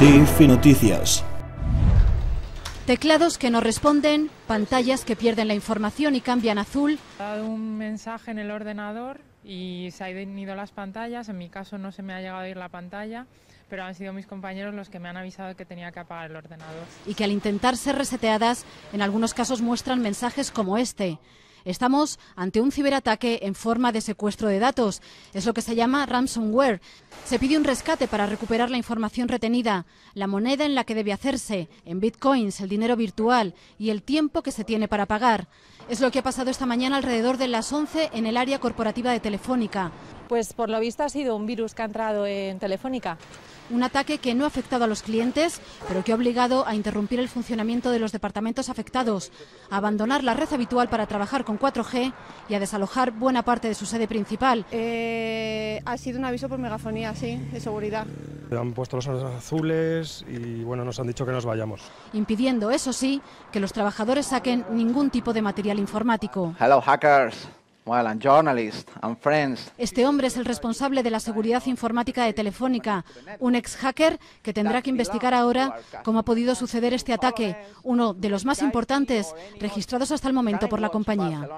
DIFI Noticias. Teclados que no responden, pantallas que pierden la información y cambian azul. Ha dado un mensaje en el ordenador y se han ido las pantallas. En mi caso no se me ha llegado a ir la pantalla, pero han sido mis compañeros los que me han avisado que tenía que apagar el ordenador. Y que al intentar ser reseteadas, en algunos casos muestran mensajes como este. Estamos ante un ciberataque en forma de secuestro de datos. Es lo que se llama ransomware. Se pide un rescate para recuperar la información retenida, la moneda en la que debe hacerse, en bitcoins, el dinero virtual y el tiempo que se tiene para pagar. Es lo que ha pasado esta mañana alrededor de las 11 en el área corporativa de Telefónica. Pues por lo visto ha sido un virus que ha entrado en Telefónica. Un ataque que no ha afectado a los clientes, pero que ha obligado a interrumpir el funcionamiento de los departamentos afectados, a abandonar la red habitual para trabajar con 4G y a desalojar buena parte de su sede principal. Eh, ha sido un aviso por megafonía, sí, de seguridad. Han puesto los azules y bueno, nos han dicho que nos vayamos. Impidiendo, eso sí, que los trabajadores saquen ningún tipo de material informático. Hello, hackers. Este hombre es el responsable de la seguridad informática de Telefónica, un ex hacker que tendrá que investigar ahora cómo ha podido suceder este ataque, uno de los más importantes registrados hasta el momento por la compañía.